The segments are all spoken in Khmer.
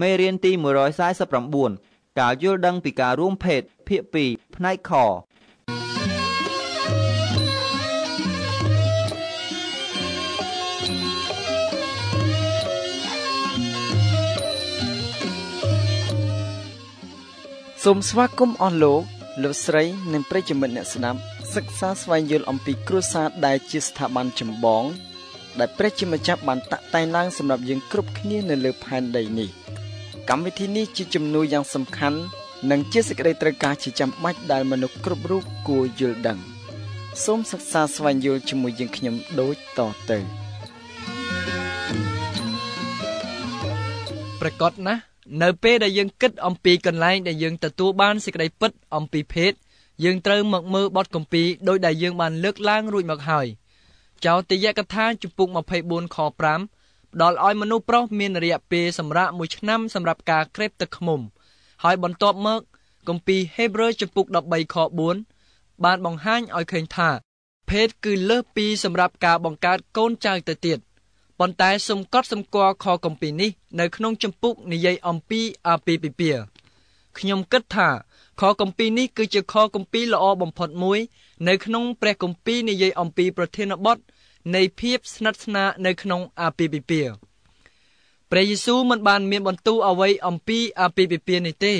មេរៀនទី149ការយល់ដឹងពីការរួមភេទភាគ2ផ្នែកខសូមស្វាគមន៍អស់លោកលោកស្រីនិងប្រិយមិត្តអ្នកស្ដាប់សិក្សាស្វែងយល់អំពីគ្រួសារដែលជាស្ថាប័នចម្បងដែលព្រះជាម្ចាស់បានតាក់តែងឡើងសម្រាប់យើងគ្រប់គ្នានៅលើផែនដីនេះ។កម្មវិធីនេះជាជំនួយយ៉ាងសំខាន់និងជាសេចក្តីត្រូវការជាចាំបាច់ដែលមនុស្សគ្រប់រូបគួរយល់ដឹង សូមសិក្សាស្វែងយល់ជាមួយយើងខ្ញុំដូចតទៅប្រកបណាស់នៅពេលដែលយើងគិតអំពីកន្លែងដែលយើងទទួលបានសេចក្តីពិតអំពីភេទយើងត្រូវមកមើលបទគម្ពីរដោយដែលយើងបានលើកឡើងរួចមកហើយចោទយកថាជំពូក24ខ5ផ្ដល់ឲ្យមនុស្សប្រុសមានរយៈពេលសម្រាប់1ឆ្នាំសម្រាប់ការក្រេបទឹកឃ្មុំហើយ បន្ទាប់មកគម្ពីរហេព្រើរចំពុក13ខ4បានបង្ហាញឲ្យឃើញថា ភេទគឺលើសពី សម្រាប់ការបង្កើតកូនចៅទៅទៀតប៉ុន្តែសូមកត់សម្គាល់ខគម្ពីរនេះនៅក្នុង ចំពុកនិយាយអំពីអាពាហ៍ពិពាហ៍ខ្ញុំគិតថាខគម្ពីរនេះគឺជាខគម្ពីរល្អបំផុតមួយនៅក្នុងព្រះគម្ពីរនិយាយអំពីប្រធានបទនៃភាពស្និទ្ធស្នាលនៅក្នុងអាពាហ៍ពិពាហ៍ព្រះយេស៊ូវមិនបានមានបន្ទូលអ្វីអំពីអាពាហ៍ពិពាហ៍នេះទេ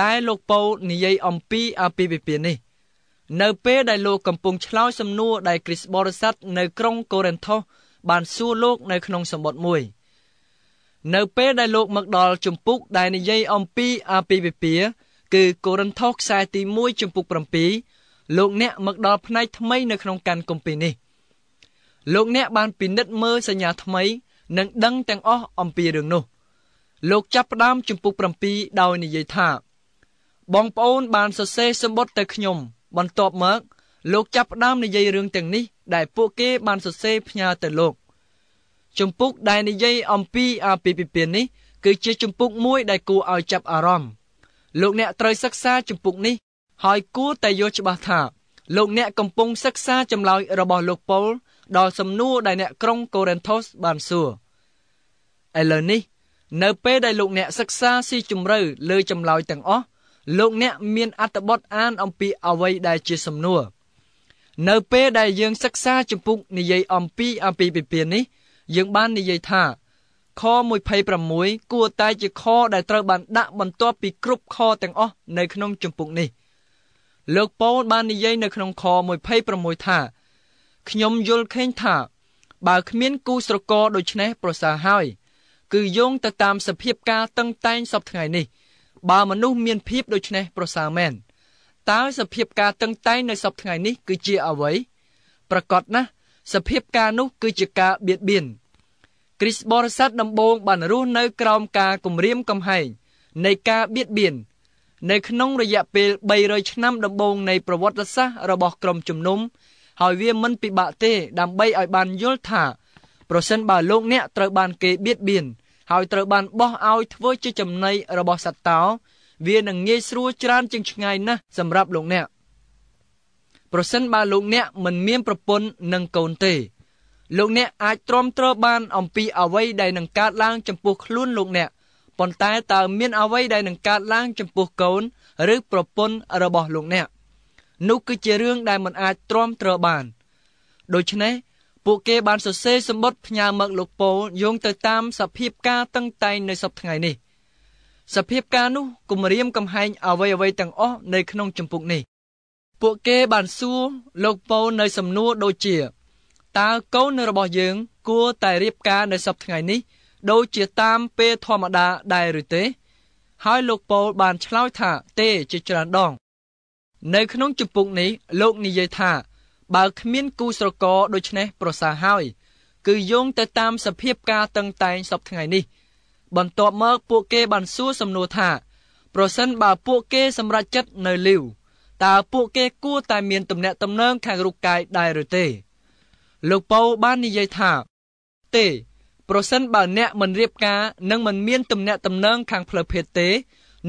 តែលោកប៉ូលនិយាយអំពីអាពាហ៍ពិពាហ៍នេះនៅពេលដែលលោកកំពុងឆ្លើយសំណួរដែលគ្រីស្ទបរិស័ទនៅក្រុងកូរិនថូសបានសួរលោក នៅក្នុងសម្បត្តិមួយ នៅពេល ដែលលោកមកដល់ជំពូកដែលនិយាយអំពីអាពាហ៍ពិពាហ៍គឺកូរិនថូសខ្សែទី1ជំពូក7លោកអ្នកមកដល់ផ្នែកថ្មីនៅក្នុងកានគម្ពីរនេះលោកអ្នកបានពិនិត្យមើលសញ្ញាថ្មីនិងដឹងទាំងអស់អំពីរឿងនោះលោកចាប់ផ្ដើមជំពូក7ដោយនិយាយថា បងប្អូនបានសរសេរសម្បត្តិទៅខ្ញុំបន្ទាប់មកលោកចាប់ផ្ដើមនិយាយរឿងទាំងនេះដែលពួកគេបានសរសេរផ្ញើទៅលោកជំពូកដែលនិយាយអំពីអាពាហ៍ពិពាហ៍នេះ គឺជាជំពូកមួយដែលគួរឲ្យចាប់អារម្មណ៍លោកអ្នកត្រូវសិក្សាជំពូកនេះហើយគួរតែយល់ច្បាស់ថាលោកអ្នកកំពុងសិក្សាចម្លើយរបស់លោកប៉ូលដល់សំណួរដែលអ្នកក្រុងកូរិនថូសបានសួរឥឡូវនេះនៅពេលដែលលោកអ្នកសិក្សាស៊ីជម្រៅលើចម្លើយទាំងអស់លោកអ្នកមានអត្ថបទអានអំពីអ្វីដែលជាសំណួរនៅពេលដែលយើងសិក្សាជំពូកនិយាយអំពីអំពីពិពាននេះយើងបាននិយាយថាខ26គួរតែជាខដែលត្រូវបានដាក់បន្ទាប់ពីគ្រប់ខទាំងអស់នៅក្នុងជំពូកនេះលោកប៉ូលបាននិយាយនៅក្នុងខ26ថាខ្ញុំយល់ឃើញថាបើគ្មាន គូស្រករដូច្នេះប្រសើរហើយគឺយោងទៅតាមសភាពការតឹងតែងសពថ្ងៃនេះបើមនុស្សមានភាពដូច្នេះប្រសើរមែនតើសភាពការតឹងតែងនៅសពថ្ងៃនេះគឺជាអ្វីប្រកបណាស់សភាពការនោះ គឺជាការបៀតបៀនគ្រីស្ទបរិស័ទដំបង បានរស់នៅក្រោមការគំរាមកំហែងនៃការបៀតបៀននៅក្នុងរយៈពេល300ឆ្នាំដំបូងនៃប្រវត្តិសាស្ត្ររបស់ក្រុមជំនុំហើយវាមិនពិបាកទេដើម្បីឲ្យបានយល់ថាប្រសិនបើលោកអ្នកត្រូវបានគេបៀតបៀនហើយត្រូវបានបោះឲ្យធ្វើជាចំណីរបស់សត្វតោ វានឹងងាយស្រួលច្រើន ជាងឆ្ងាយណាស់សម្រាប់លោកអ្នក ប្រសិនបើលោកអ្នកមិនមានប្រពន្ធនិងកូនទេលោកអ្នកអាចទ្រាំទ្របាន អំពីអ្វីដែលនឹងកើតឡើងចំពោះខ្លួនលោកអ្នកប៉ុន្តែតើមានអ្វីដែលនឹងកើតឡើងចំពោះកូន ឬ ប្រពន្ធរបស់លោកអ្នកនោះគឺជារឿងដែលមិនអាចទ្រាំទ្របានដូច្នេះពួកគេបានសរសេរសម្បត្តិផ្ញើមកលោកប៉ូលយោងទៅតាម សភាពការតឹងតែងនៅ សប្តាហ៍នេះ សភាពការនោះគំរាមកំហែងអ្វីអ្វីទាំងអស់នៅក្នុងចម្ពុកនេះពួកគេបានសួរលោកប៉ូលនៅ សំណួរដូចជាតើកូនរបស់យើងគួរតែរៀបការនៅសប្តាហ៍នេះ ដូចជាតាមពេលធម្មតា ដែរឬទេ ហើយលោកប៉ូលបានឆ្លើយថាទេជាច្រើនដងនៅក្នុងជំពូកនេះលោកនិយាយថា បើគ្មានគូស្រករដូច្នេះប្រសើរហើយ គឺយោងទៅតាមសភាពការតឹងតែងសពថ្ងៃនេះ បន្ទាប់មកពួកគេបានសួរសំណួរថា ប្រសិនបើពួកគេសម្រេចចិត្តនៅលីវតើពួកគេគួរតែមានទំនាក់ទំនងខាងរូបកាយដែរឬទេលោកប៉ូបាននិយាយថា ទេ ប្រសិនបើអ្នកមិនរៀបការនិងមិនមានទំនាក់ទំនងខាងផ្លូវភេទទេ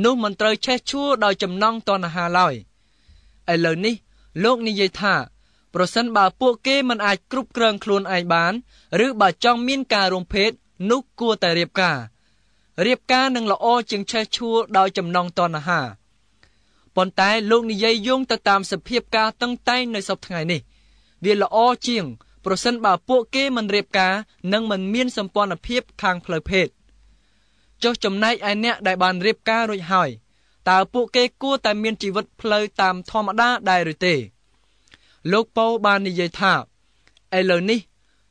នោះមិនត្រូវឆេះឈួរដោយចំណង់តណ្ហាឡើយ។ឥឡូវនេះលោកនិយាយថា ប្រសិនបើពួកគេមិនអាចគ្រប់គ្រងខ្លួនឯងបាន ឬបើចង់មានការរួមភេទនោះគួរតែរៀបការរៀបការនឹងល្អជាងឆេះឈួលដោយចំណងតណ្ហាប៉ុន្តែលោកនិយាយយោងទៅតាមសភាពការតឹងតែងនៅសពថ្ងៃនេះ វាល្អជាង ប្រសិនបើពួកគេមិនរៀបការនិងមិនមានសម្ព័ន្ធភាពខាងផ្លូវភេទចុះចំណែកឯអ្នកដែលបានរៀបការរួចហើយតើពួកគេគួរតែមានជីវិតផ្លូវតាមធម្មតាដែរឬទេលោកប៉ូបាននិយាយថាឥឡូវនេះ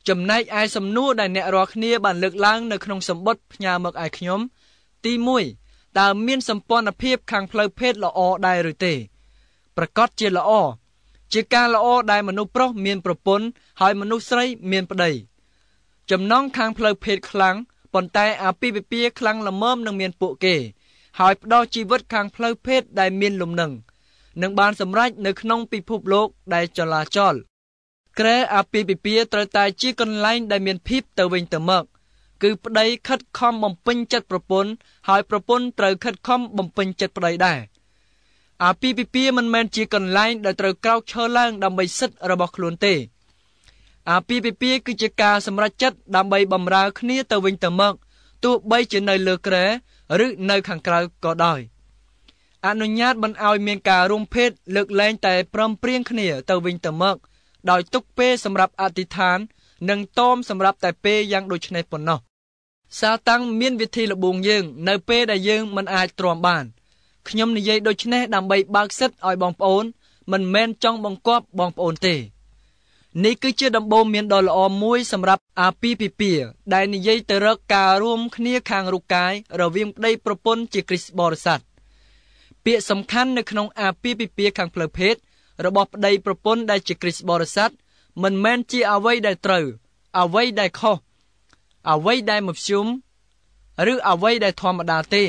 ចំណែកឯសំណួរដែលអ្នករាល់គ្នាបានលើកឡើងនៅក្នុងសម្បត្តិផ្ញើមកឯខ្ញុំ ទី1តើមានសម្ព័ន្ធភាពខាងផ្លូវភេទល្អដែរឬទេ ប្រកាសជាល្អជាការល្អដែលមនុស្សប្រុសមាន ប្រពន្ធហើយមនុស្សស្រី មានប្តីចំណងខាងផ្លូវភេទខ្លាំងប៉ុន្តែអាពាហ៍ពិពាហ៍ខ្លាំងល្មមនឹងមានពួកគេហើយផ្ដល់ជីវិតខាងផ្លូវភេទដែលមាន លំនឹងនឹងបានសម្រេចនៅក្នុងពិភពលោក ដែលចលាចល ក្រែអាពាហ៍ពិពាហ៍ត្រូវតែជាកន្លែងដែលមានភាពទៅវិញទៅមកគឺប្តីខិតខំបំពេញចិត្តប្រពន្ធហើយប្រពន្ធត្រូវខិតខំបំពេញចិត្តប្តីដែរអាពាហ៍ពិពាហ៍មិនមែនជាកន្លែង ដែលត្រូវក្រោកឈរឡើង ដើម្បីសិទ្ធិរបស់ខ្លួនទេអាពាហ៍ពិពាហ៍គឺជាការ សម្រេចចិត្តដើម្បីបម្រើគ្នាទៅវិញទៅមកទោះបីជានៅលើក្រែឬនៅខាងក្រៅក៏ដោយអនុញ្ញាតមិនឲ្យមានការរួមភេទលើកលែង តែព្រមព្រៀងគ្នាទៅវិញទៅមកដោយទុកពេលសម្រាប់អធិដ្ឋាន និងតមសម្រាប់តែពេលយ៉ាងដូចនេះប៉ុណ្ណោះសាតាំងមានវិធីលបងយើងនៅពេលដែលយើង មិនអាចទ្រាំបានខ្ញុំនិយាយដូចនេះដើម្បីបើកសិទ្ធឲ្យបងប្អូន មិនមែនចង់បង្គាប់បងប្អូនទេនេះគឺជាដំបូងមានដ៏ល្អមួយសម្រាប់អាពាហ៍ពិពាហ៍ដែលនិយាយទៅរកការរួមគ្នាខាងរូបកាយរវាងប្តីប្រពន្ធជាគ្រីស្ទបរិស័ទពាក្យសំខាន់នៅក្នុងអាពាហ៍ពិពាហ៍ខាងផ្លូវភេទរបស់ប្តីប្រពន្ធដែលជាគ្រីស្ទបរិស័ទមិនមែនជាអ្វីដែលត្រូវអ្វីដែលខុសអ្វីដែលមធ្យមឬអ្វីដែលធម្មតាទេ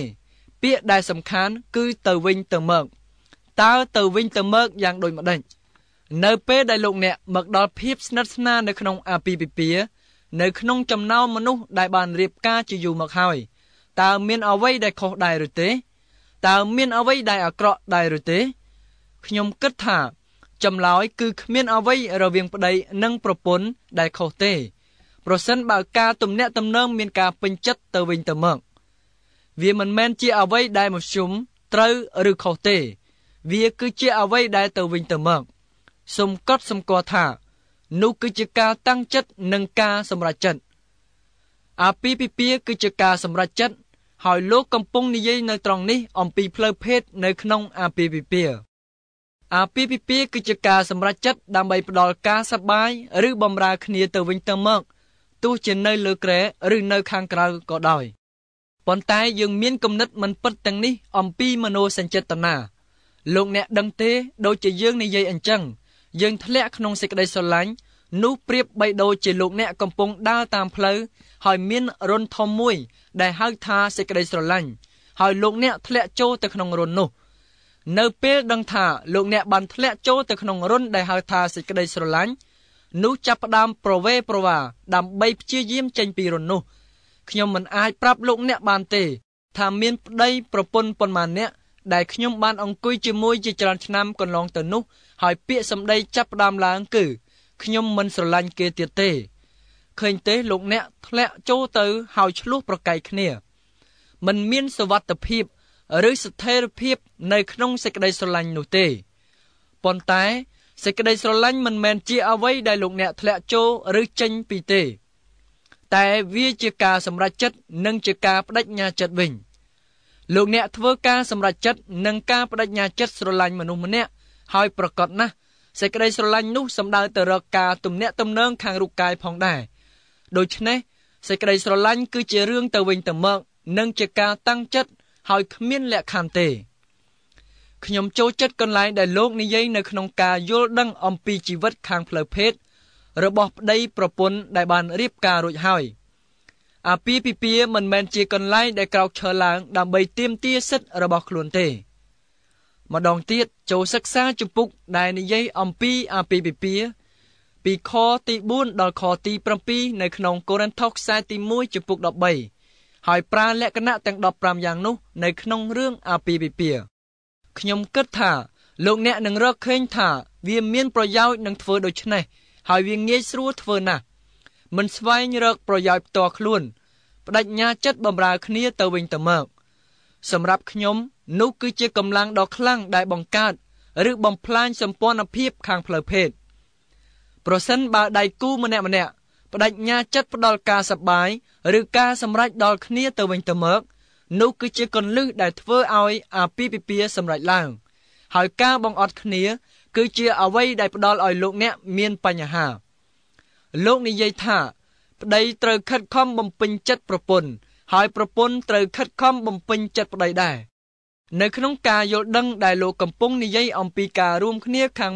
ពាក្យដែលសំខាន់គឺទៅវិញទៅមកតើទៅវិញទៅមកយ៉ាងដូចម្តេចនៅពេលដែលលោកអ្នកមកដល់ភាពស្និទ្ធស្នាលនៅក្នុងអាពាហ៍ពិពាហ៍នៅក្នុងចំណោមមនុស្សដែលបានរៀបការជាយូរមកហើយតើមានអ្វីដែលខុសដែរឬទេ តើមានអ្វីដែលអាក្រក់ដែរឬទេខ្ញុំគិតថាចម្លើយគឺគ្មានអ្វីរវាងប្តីនិងប្រពន្ធដែលខុសទេ ប្រសិនបើការទំនាក់ទំនងមានការពេញចិត្តទៅវិញទៅមកវាមិនមែនជាអ្វីដែលមធ្យមត្រូវឬខុសទេ វាគឺជាអ្វីដែលទៅវិញទៅមកសូមកត់សម្គាល់ថានោះគឺជាការតាំងចិត្តនិងការសម្រេចចិត្តអាពាហ៍ពិពាហ៍គឺជាការសម្រេចចិត្តហើយលោកកំពុងនិយាយនៅត្រង់នេះអំពីផ្លូវភេទនៅក្នុងអាពាហ៍ពិពាហ៍អាពាហ៍ពិពាហ៍គឺជាការសម្រេចចិត្តដើម្បីផ្ដល់ការសប្បាយឬបំរើគ្នាទៅវិញទៅមកទោះជានៅលើក្រែឬនៅខាងក្រៅក៏ដោយប៉ុន្តែយើងមានគំនិតមិនពិតទាំងនេះអំពីមនោសញ្ចេតនាលោកអ្នកដឹងទេដូចជាយើងនិយាយអញ្ចឹងយើងធ្លាក់ក្នុងសេចក្តីស្រឡាញ់នោះប្រៀបបីដូចជាលោកអ្នកកំពុងដើរតាមផ្លូវហើយមានរុនធំមួយដែលហៅថាសេចក្តីស្រឡាញ់ហើយលោកអ្នកធ្លាក់ចូលទៅក្នុងរុននោះនៅពេលដឹងថាលោកអ្នកបានធ្លាក់ចូលទៅក្នុងរុនដែលហៅថាសេចក្តីស្រឡាញ់នោះចាប់ផ្ដើមប្រវេ ប្រវាដើម្បីព្យាយាមចេញពីរុននោះខ្ញុំមិនអាចប្រាប់លោកអ្នកបានទេ ថាមានប្តីប្រពន្ធប៉ុន្មានអ្នកដែលខ្ញុំបានអង្គុយជាមួយជាច្រើនឆ្នាំកន្លងទៅនោះហើយពាក្យសម្ដីចាប់ផ្ដើមឡើងគឺខ្ញុំមិនស្រឡាញ់គេទៀតទេឃើញទេលោកអ្នកធ្លាក់ចូលទៅហើយឆ្លោះប្រកែកគ្នាមិនមានសវត្ថភាព ឬស្ថិរភាព នៅក្នុងសេចក្តីស្រឡាញ់នោះទេប៉ុន្តែសេចក្តីស្រឡាញ់មិនមែនជាអ្វីដែលលោកអ្នកធ្លាក់ចូលឬចេញពីទេតែវាជាការសម្រេចចិត្តនិងជាការបដិញ្ញាចិត្តវិញ។លោកអ្នកធ្វើការសម្រេចចិត្តនិងការបដិញ្ញាចិត្តស្រឡាញ់មនុស្សម្នាក់ហើយប្រកបណាស់សេចក្តីស្រឡាញ់នោះសំដៅទៅរកការទំនាក់ទំនងខាងរូបកាយផងដែរដូច្នេះសេចក្តីស្រឡាញ់គឺជារឿងទៅវិញទៅមកនិងជាការតាំងចិត្តហើយគ្មានលក្ខខណ្ឌទេខ្ញុំចូលចិត្តកន្លែងដែលលោកនិយាយនៅក្នុងការយល់ដឹងអំពីជីវិតខាងផ្លូវភេទរបស់ប្តីប្រពន្ធដែលបានរៀបការរួចហើយ។អាពាហ៍ពិពាហ៍មិនមែនជាកន្លែងដែលក្រោកឈរឡើងដើម្បីទាមទារសិទ្ធិរបស់ខ្លួនទេម្ដងទៀតចូលសិក្សាជំពូកដែលនិយាយអំពីអាពាហ៍ពិពាហ៍ពីខទី4ដល់ខទី7នៅក្នុងកូរិនថូសខ្សែទី1ជំពូក13ហើយប្រើលក្ខណៈទាំង15យ៉ាងនោះនៅក្នុងរឿងអាពាហ៍ពិពាហ៍ខ្ញុំគិតថាលោកអ្នកនឹងរកឃើញថាវាមាន ប្រយោជន៍នឹង ធ្វើដូច្នេះហើយវាងាយស្រួលធ្វើណាស់មិនស្វែងរកប្រយោជន៍ផ្ទាល់ខ្លួនបដិញ្ញាចិត្តបម្រើគ្នាទៅវិញទៅមកសម្រាប់ខ្ញុំ នោះគឺជាកម្លាំងដ៏ខ្លាំងដែលបង្កើតឬបំផ្លាញសម្ព័ន្ធភាពខាងផ្លូវភេទប្រសិនបើដៃគូម្នាក់ម្នាក់បដិញ្ញាចិត្តផ្ដល់ការសប្បាយឬការសម្រេចដល់គ្នាទៅវិញទៅមកនោះ គឺជាកੁੰលឹះដែលធ្វើឲ្យអាពាហ៍ពិពាហ៍សម្រេចឡើង ហើយការបង្អត់គ្នា គឺជាអ្វីដែលផ្ដល់ឲ្យលោកអ្នកមានបញ្ហា។លោកនិយាយថាប្តីត្រូវ ខិតខំបំពេញចិត្តប្រពន្ធហើយប្រពន្ធត្រូវខិតខំបំពេញចិត្តប្តីដែរនៅក្នុងការយល់ដឹង ដែលលោកកំពុងនិយាយអំពីការរួមគ្នាខាង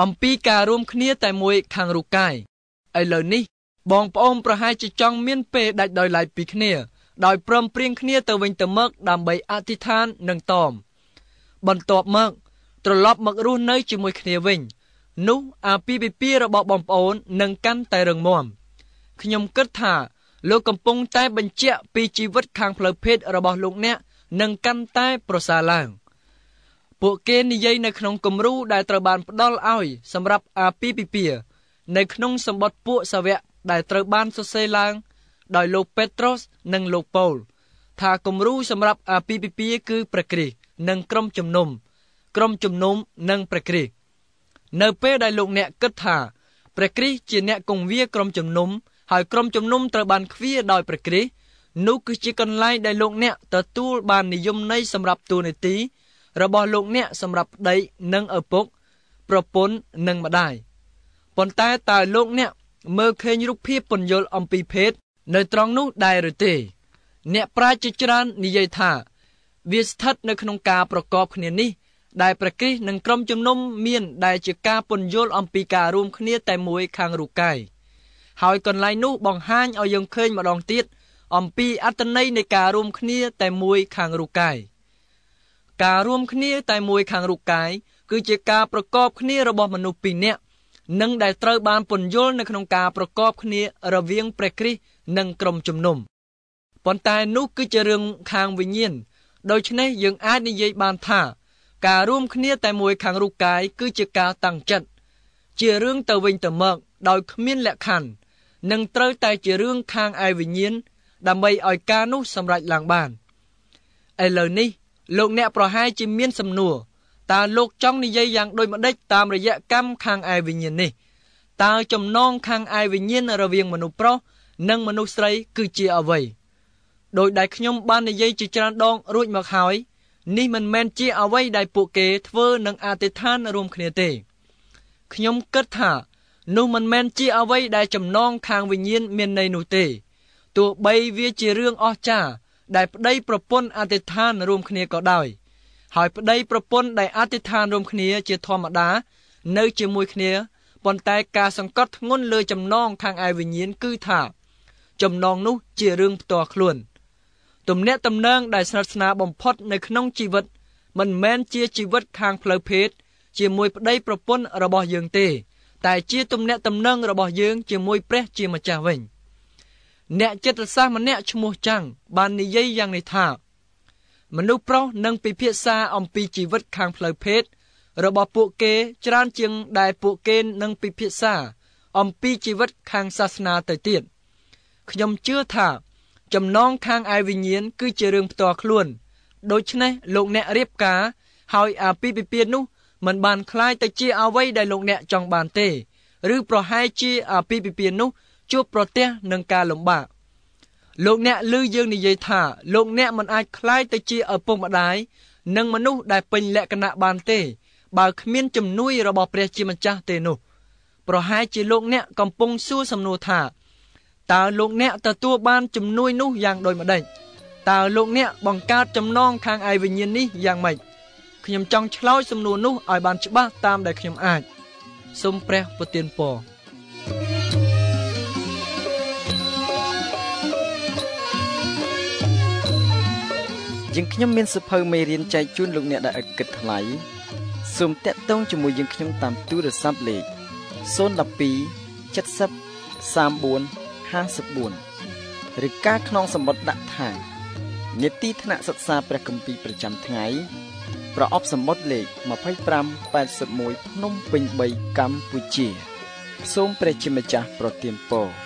អំពីការរួមគ្នាតែមួយខាងរូបកាយឥឡូវនេះបងប្អូនប្រហែលជាចង់មានពេលដាច់ដោយឡែកពីគ្នាដោយព្រមព្រៀងគ្នាទៅវិញទៅមកដើម្បីអធិដ្ឋាននិងតមបន្ទាប់មក ត្រឡប់មករស់នៅជាមួយគ្នាវិញនោះអាពាហ៍ពិពាហ៍របស់បងប្អូននឹងកាន់តែរឹងមាំខ្ញុំគិតថាលោកកំពុងតែបញ្ជាក់ពីជីវិតខាងផ្លូវភេទរបស់លោកអ្នកនឹងកាន់តែប្រសើរឡើង ពួកគេនិយាយនៅក្នុងគំរូដែលត្រូវបានផ្ដល់ឲ្យសម្រាប់អាពាហ៍ពិពាហ៍នៅក្នុងសម្បត្តិពួកសាវកដែលត្រូវបានសរសេរឡើង ដោយលោកពេត្រុសនិងលោកប៉ូល ថាគំរូសម្រាប់អាពាហ៍ពិពាហ៍គឺព្រះគ្រីស្ទនិងក្រុមជំនុំក្រុមជំនុំនិងព្រះគ្រីស្ទនៅពេលដែលលោកអ្នកគិតថាព្រះគ្រីស្ទជាអ្នកគង្វាក្រុមជំនុំហើយក្រុមជំនុំត្រូវបានឃ្វាដោយព្រះគ្រីស្ទនោះគឺជាកន្លែងដែលលោកអ្នកទទួលបាននិយមន័យសម្រាប់ទូនាទីរបស់លោកអ្នកសម្រាប់ប្តីនិងឪពុក ប្រពន្ធនិងម្ដាយប៉ុន្តែតើលោកអ្នកមើលឃើញរូបភាពពន្យល់អំពីភេទនៅត្រង់នោះដែរឬទេ អ្នកប្រាជ្ញជាច្រើននិយាយថា វាស្ថិតនៅក្នុងការប្រកបគ្នានេះដែលប្រកិសនិងក្រុមជំនុំមាន ដែលជាការពន្យល់អំពីការរួមគ្នាតែមួយខាងរូបកាយហើយកន្លែងនោះបង្ហាញឲ្យយើងឃើញម្ដងទៀតអំពីអត្តន័យនៃការរួមគ្នា តែមួយ ខាងរូបកាយការរួមគ្នាតែមួយខាងរូបកាយ គឺជាការប្រកបគ្នារបស់មនុស្សពីរនាក់និងដែលត្រូវ បានពន្យល់នៅក្នុងការប្រកបគ្នារវាងព្រះគ្រីស្ទនិងក្រុមជំនុំប៉ុន្តែនោះគឺជារឿងខាងវិញ្ញាណដូច្នេះយើង អាចនិយាយបានថាការរួមគ្នាតែមួយខាងរូបកាយគឺជាការតាំងចិត្តជារឿងទៅវិញទៅមកដោយគ្មានលក្ខខណ្ឌនិងត្រូវតែជារឿងខាងឯវិញ្ញាណដើម្បីឲ្យការនោះសម្រេចឡើងបានឥឡូវនេះលោកអ្នកប្រហែលជាមានសំណួរតើលោកចង់និយាយយ៉ាងដូចម្តេចតាមរយៈកម្មខាងឯវិញ្ញាណនេះតើចំណងខាងឯវិញ្ញាណរវាងមនុស្សប្រុសនិងមនុស្សស្រីគឺជាអ្វី ដោយដែលខ្ញុំបាននិយាយជាច្រើនដងរួចមកហើយនេះមិនមែនជាអ្វីដែលពួកគេធ្វើនឹងអធិដ្ឋានរួមគ្នាទេខ្ញុំគិតថានោះមិនមែនជាអ្វីដែលចំណងខាងវិញ្ញាណមានន័យនោះទេទោះបីវាជារឿងអស្ចារ្យដែលប្តីប្រពន្ធអធិដ្ឋានរួមគ្នាក៏ដោយហើយប្តីប្រពន្ធដែលអធិដ្ឋានរួមគ្នាជាធម្មតានៅជាមួយគ្នាប៉ុន្តែការសង្កត់ធ្ងន់លើចំណងខាងឯវិញ្ញាណគឺថាចំណងនោះជារឿងផ្ទាល់ខ្លួន។ទំនាក់ទំនងដែលស្និទ្ធស្នាលបំផុតនៅក្នុងជីវិតមិនមែនជាជីវិតខាងផ្លូវភេទជាមួយប្តីប្រពន្ធរបស់យើងទេតែជាទំនាក់ទំនងរបស់យើងជាមួយព្រះជាម្ចាស់វិញអ្នកចិត្តសាស្ត្រម្នាក់ឈ្មោះចាំងបាននិយាយយ៉ាងនេះថា មនុស្សប្រុសនឹងពិភាក្សាអំពីជីវិតខាងផ្លូវភេទរបស់ពួកគេច្រើនជាងដែលពួកគេនឹងពិភាក្សាអំពីជីវិតខាងសាសនាទៅទៀតខ្ញុំជឿថាចំណងខាងឯវិញ្ញាណគឺជារឿងផ្ទាល់ខ្លួន ដូច្នេះលោកអ្នករៀបការហើយអាពាហ៍ពិពាហ៍នោះมันបានคล้ายទៅជាអ្វីដែលលោកអ្នកចង់បានទេ ឬប្រហែលជាអាពាហ៍ពិពាហ៍នោះ ជួបប្រទះនឹងការលំបាកលោកអ្នកឮយើងនិយាយថាលោកអ្នកមិនអាចคล้ายទៅជាឪពុកម្ដាយនិងមនុស្សដែលពេញលក្ខណៈបានទេ បើគ្មានជំនួយរបស់ព្រះជាម្ចាស់ទេនោះ ប្រហែលជាលោកអ្នកកំពុងសួរសំណួរថាតើលោកអ្នកទទួលបានជំនួយនោះយ៉ាងដូចម្តេចតើលោកអ្នកបង្កើតចំណងខាងឯវិញ្ញាណនេះយ៉ាងម៉េចខ្ញុំចង់ឆ្លើយសំណួរនោះឲ្យបានច្បាស់តាមដែលខ្ញុំអាចសូមព្រះប្រទានពរជាងខ្ញុំមានសិភៅមេរៀនចែកជូនលោកអ្នកដែលឥតគិតថ្លៃសូមតាក់ទងជាមួយយើងខ្ញុំតាមទូរស័ព្ទលេខ012 70 34 54ឬការក្នុង សម្បត្តិដាក់ថានេតិថ្នាក់សិក្សាព្រះគម្ពីរប្រចាំថ្ងៃប្រអប់សម្បត្តិលេខ2581ភ្នំពេញ3កម្ពុជាសូមព្រះជាម្ចាស់ប្រទានពរ។